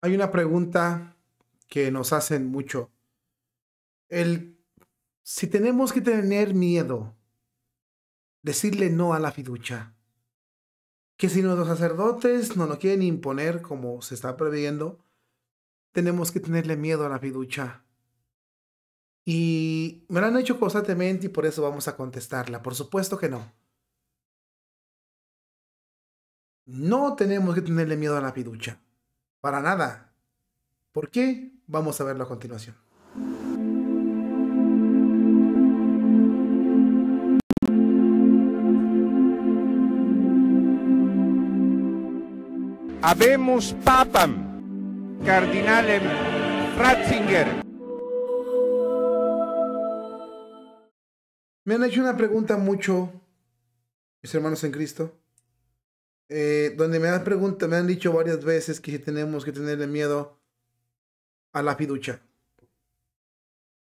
Hay una pregunta que nos hacen mucho. El, si tenemos que tener miedo, decirle no a la fiducia. Que si nuestros sacerdotes nos lo quieren imponer como se está previendo, tenemos que tenerle miedo a la fiducia. Y me la han hecho constantemente y por eso vamos a contestarla. Por supuesto que no. No tenemos que tenerle miedo a la fiducia. Para nada. ¿Por qué? Vamos a verlo a continuación. Habemos Papam, Cardinalem Ratzinger. Me han hecho una pregunta mucho, mis hermanos en Cristo. Eh, donde me han preguntado, me han dicho varias veces que si tenemos que tenerle miedo a la fiducia.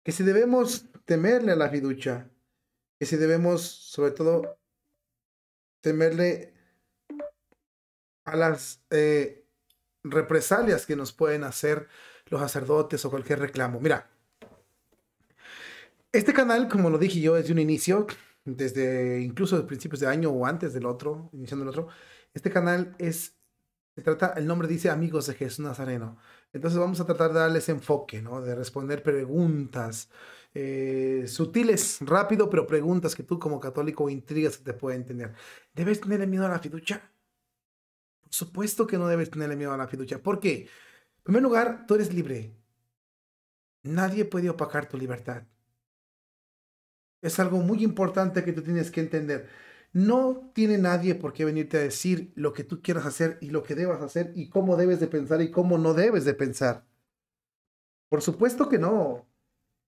Que si debemos temerle a la fiducia. Que si debemos, sobre todo, temerle a las eh, represalias que nos pueden hacer los sacerdotes o cualquier reclamo. Mira, este canal, como lo dije yo desde un inicio, desde incluso principios de año o antes del otro, iniciando el otro, este canal es, se trata, el nombre dice Amigos de Jesús Nazareno. Entonces vamos a tratar de darles enfoque, ¿no? De responder preguntas eh, sutiles, rápido, pero preguntas que tú como católico intrigas te pueden tener. ¿Debes tener miedo a la fiducia? Por supuesto que no debes tener miedo a la fiducia. ¿Por qué? En primer lugar, tú eres libre. Nadie puede opacar tu libertad. Es algo muy importante que tú tienes que entender no tiene nadie por qué venirte a decir lo que tú quieras hacer y lo que debas hacer y cómo debes de pensar y cómo no debes de pensar. Por supuesto que no.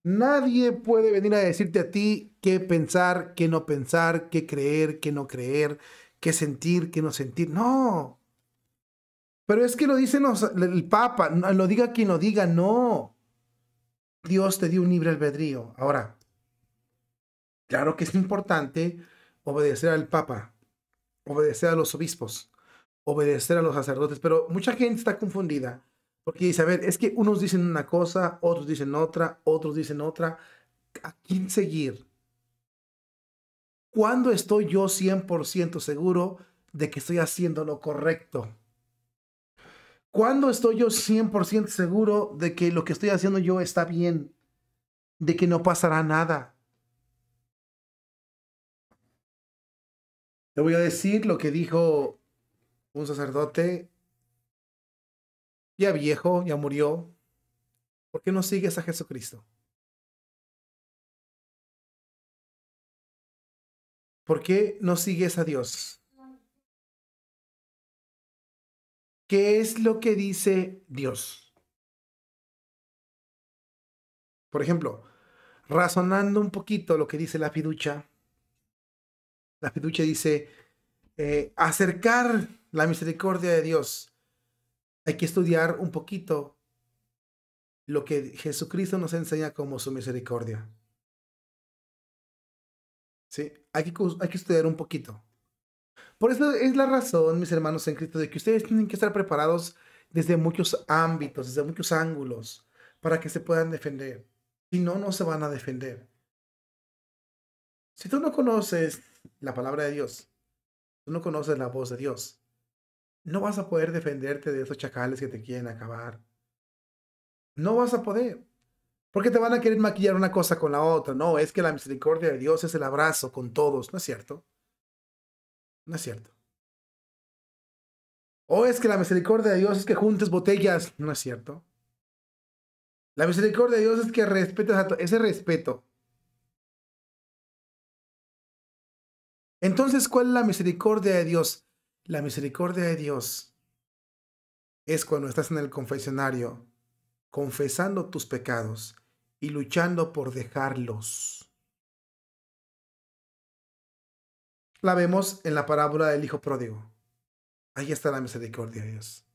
Nadie puede venir a decirte a ti qué pensar, qué no pensar, qué creer, qué no creer, qué sentir, qué no sentir. No. Pero es que lo dice el Papa, lo diga quien lo diga, no. Dios te dio un libre albedrío. Ahora, claro que es importante obedecer al Papa, obedecer a los obispos, obedecer a los sacerdotes, pero mucha gente está confundida porque dice, a ver, es que unos dicen una cosa, otros dicen otra, otros dicen otra, ¿a quién seguir? ¿Cuándo estoy yo 100% seguro de que estoy haciendo lo correcto? ¿Cuándo estoy yo 100% seguro de que lo que estoy haciendo yo está bien? De que no pasará nada. voy a decir lo que dijo un sacerdote ya viejo, ya murió. ¿Por qué no sigues a Jesucristo? ¿Por qué no sigues a Dios? ¿Qué es lo que dice Dios? Por ejemplo, razonando un poquito lo que dice la fiducia, la fiducia dice, eh, acercar la misericordia de Dios. Hay que estudiar un poquito lo que Jesucristo nos enseña como su misericordia. Sí, hay que, hay que estudiar un poquito. Por eso es la razón, mis hermanos en Cristo, de que ustedes tienen que estar preparados desde muchos ámbitos, desde muchos ángulos, para que se puedan defender. Si no, no se van a defender. Si tú no conoces la palabra de Dios, tú no conoces la voz de Dios, no vas a poder defenderte de esos chacales que te quieren acabar. No vas a poder. Porque te van a querer maquillar una cosa con la otra. No, es que la misericordia de Dios es el abrazo con todos. ¿No es cierto? No es cierto. O es que la misericordia de Dios es que juntes botellas. No es cierto. La misericordia de Dios es que respeto a ese respeto Entonces, ¿cuál es la misericordia de Dios? La misericordia de Dios es cuando estás en el confesionario confesando tus pecados y luchando por dejarlos. La vemos en la parábola del Hijo Pródigo. Ahí está la misericordia de Dios.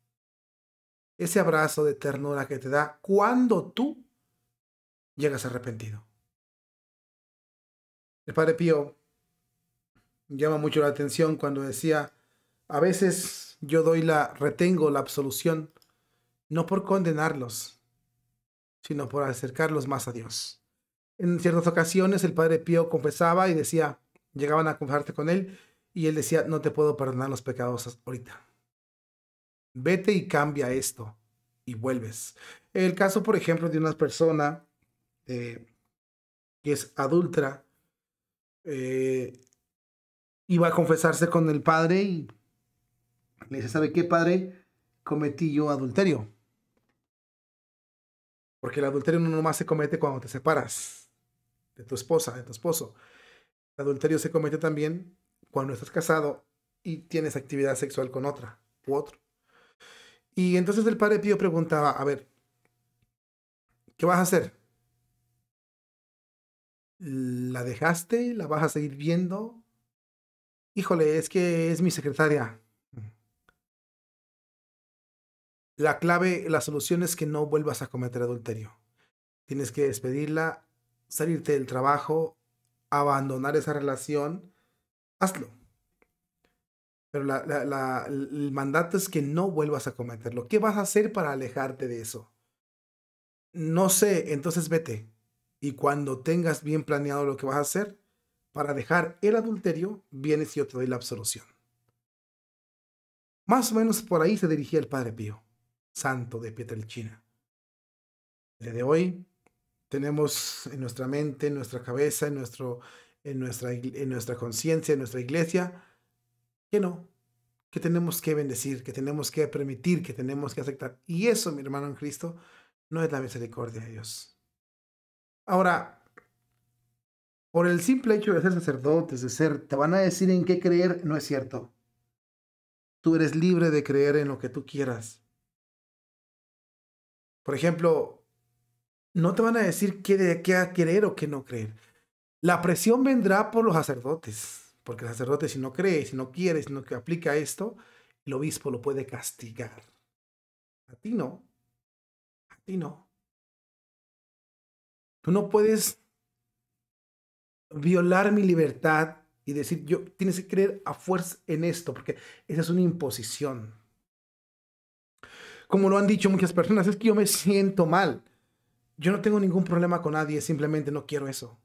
Ese abrazo de ternura que te da cuando tú llegas arrepentido. El Padre Pío llama mucho la atención cuando decía, a veces yo doy la, retengo la absolución, no por condenarlos, sino por acercarlos más a Dios. En ciertas ocasiones el Padre Pío confesaba y decía, llegaban a confesarte con él, y él decía, no te puedo perdonar los pecados ahorita. Vete y cambia esto, y vuelves. El caso, por ejemplo, de una persona eh, que es adulta, eh, iba a confesarse con el padre y le dice, ¿sabe qué, padre? Cometí yo adulterio. Porque el adulterio no nomás se comete cuando te separas de tu esposa, de tu esposo. El adulterio se comete también cuando estás casado y tienes actividad sexual con otra u otro. Y entonces el padre Pío preguntaba, a ver, ¿qué vas a hacer? ¿La dejaste? ¿La vas a seguir viendo? Híjole, es que es mi secretaria. La clave, la solución es que no vuelvas a cometer adulterio. Tienes que despedirla, salirte del trabajo, abandonar esa relación. Hazlo. Pero el mandato es que no vuelvas a cometerlo. ¿Qué vas a hacer para alejarte de eso? No sé, entonces vete. Y cuando tengas bien planeado lo que vas a hacer, para dejar el adulterio, vienes y yo te doy la absolución. Más o menos por ahí se dirigía el Padre Pío, santo de Pietrelchina. Desde de hoy tenemos en nuestra mente, en nuestra cabeza, en, nuestro, en nuestra, en nuestra conciencia, en nuestra iglesia, que no, que tenemos que bendecir, que tenemos que permitir, que tenemos que aceptar. Y eso, mi hermano en Cristo, no es la misericordia de Dios. Ahora, por el simple hecho de ser sacerdotes, de ser, te van a decir en qué creer, no es cierto. Tú eres libre de creer en lo que tú quieras. Por ejemplo, no te van a decir qué, de, qué creer o qué no creer. La presión vendrá por los sacerdotes, porque el sacerdote si no cree, si no quiere, si no aplica esto, el obispo lo puede castigar. A ti no. A ti no. Tú no puedes violar mi libertad y decir, yo tienes que creer a fuerza en esto, porque esa es una imposición. Como lo han dicho muchas personas, es que yo me siento mal. Yo no tengo ningún problema con nadie, simplemente no quiero eso.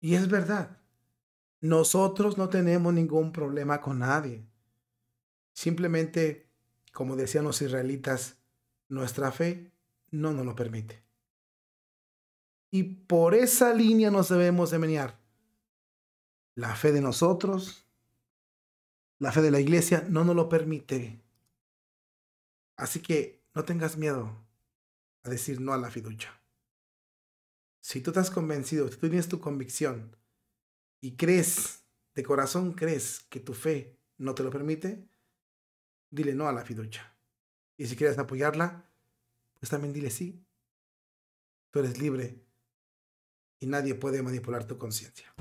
Y es verdad. Nosotros no tenemos ningún problema con nadie. Simplemente, como decían los israelitas, nuestra fe no nos lo permite y por esa línea nos debemos de menear. La fe de nosotros, la fe de la iglesia no nos lo permite. Así que no tengas miedo a decir no a la fiducia. Si tú estás convencido, si tú tienes tu convicción y crees, de corazón crees que tu fe no te lo permite, dile no a la fiducia. Y si quieres apoyarla, pues también dile sí. Tú eres libre y nadie puede manipular tu conciencia.